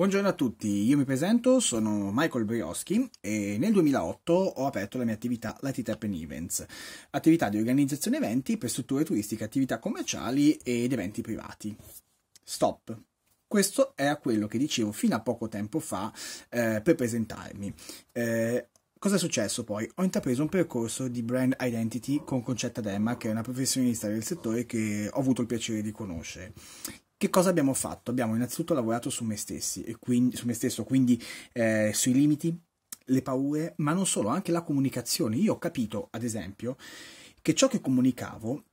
Buongiorno a tutti, io mi presento, sono Michael Brioschi e nel 2008 ho aperto la mia attività Light Up Events, attività di organizzazione eventi per strutture turistiche, attività commerciali ed eventi privati. Stop. Questo era quello che dicevo fino a poco tempo fa eh, per presentarmi. Eh, Cosa è successo poi? Ho intrapreso un percorso di brand identity con Concetta Demma, che è una professionista del settore che ho avuto il piacere di conoscere. Che cosa abbiamo fatto? Abbiamo innanzitutto lavorato su me, stessi, quindi, su me stesso, quindi eh, sui limiti, le paure, ma non solo, anche la comunicazione. Io ho capito, ad esempio, che ciò che comunicavo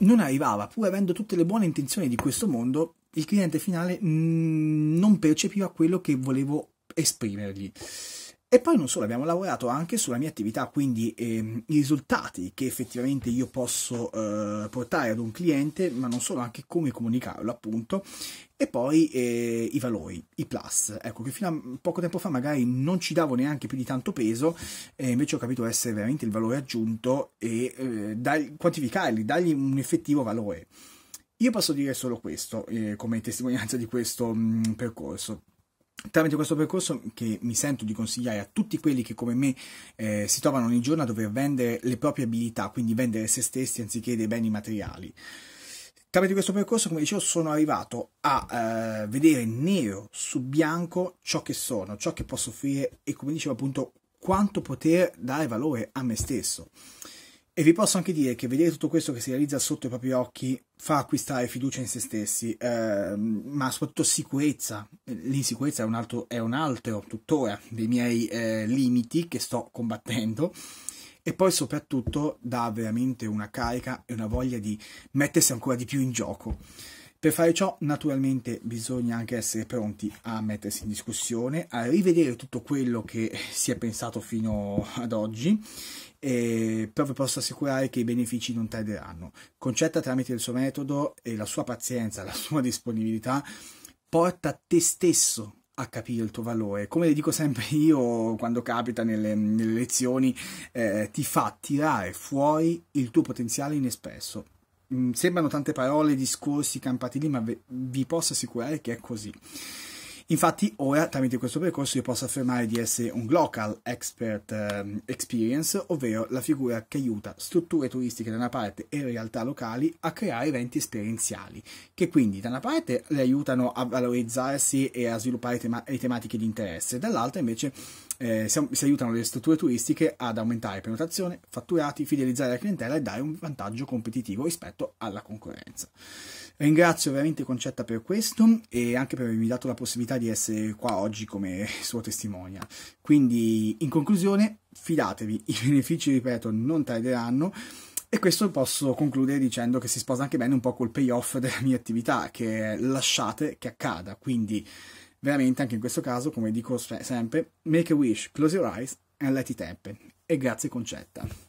non arrivava, pur avendo tutte le buone intenzioni di questo mondo, il cliente finale mh, mm, non percepiva quello che volevo esprimergli. E poi non solo, abbiamo lavorato anche sulla mia attività, quindi ehm, i risultati che effettivamente io posso eh, portare ad un cliente, ma non solo, anche come comunicarlo appunto, e poi eh, i valori, i plus, ecco che fino a poco tempo fa magari non ci davo neanche più di tanto peso, eh, invece ho capito essere veramente il valore aggiunto e eh, dar, quantificarli, dargli un effettivo valore. Io posso dire solo questo eh, come testimonianza di questo mh, mm, percorso tramite questo percorso che mi sento di consigliare a tutti quelli che come me eh, si trovano ogni giorno a dover vendere le proprie abilità, quindi vendere se stessi anziché dei beni materiali. Tramite questo percorso, come dicevo, sono arrivato a eh, vedere nero su bianco ciò che sono, ciò che posso offrire e, come dicevo appunto, quanto poter dare valore a me stesso. E vi posso anche dire che vedere tutto questo che si realizza sotto i propri occhi fa acquistare fiducia in se stessi, eh, ma soprattutto sicurezza. L'insicurezza è un altro, è un altro tuttora dei miei eh, limiti che sto combattendo. E poi soprattutto dà veramente una carica e una voglia di mettersi ancora di più in gioco. Per fare ciò naturalmente bisogna anche essere pronti a mettersi in discussione, a rivedere tutto quello che si è pensato fino ad oggi, eh, però posso assicurare che i benefici non tarderanno. Concetta tramite il suo metodo e la sua pazienza, la sua disponibilità, porta te stesso a capire il tuo valore. Come le dico sempre io quando capita nelle, nelle lezioni, eh, ti fa tirare fuori il tuo potenziale inespresso. Mm, sembrano tante parole, discorsi campati lì, ma vi posso assicurare che è così. Infatti ora tramite questo percorso io posso affermare di essere un local expert ehm, experience, ovvero la figura che aiuta strutture turistiche da una parte e realtà locali a creare eventi esperienziali, che quindi da una parte le aiutano a valorizzarsi e a sviluppare tema le tematiche di interesse, dall'altra invece eh, si, si, aiutano le strutture turistiche ad aumentare prenotazione, fatturati, fidelizzare la clientela e dare un vantaggio competitivo rispetto alla concorrenza. Ringrazio veramente Concetta per questo e anche per avermi dato la possibilità di essere qua oggi come suo testimonial. Quindi, in conclusione, fidatevi, i benefici, ripeto, non tarderanno. E questo posso concludere dicendo che si sposa anche bene un po' col payoff della mia attività, che è lasciate che accada. Quindi veramente anche in questo caso, come dico sempre, make a wish, close your eyes and let it happen. E grazie concetta.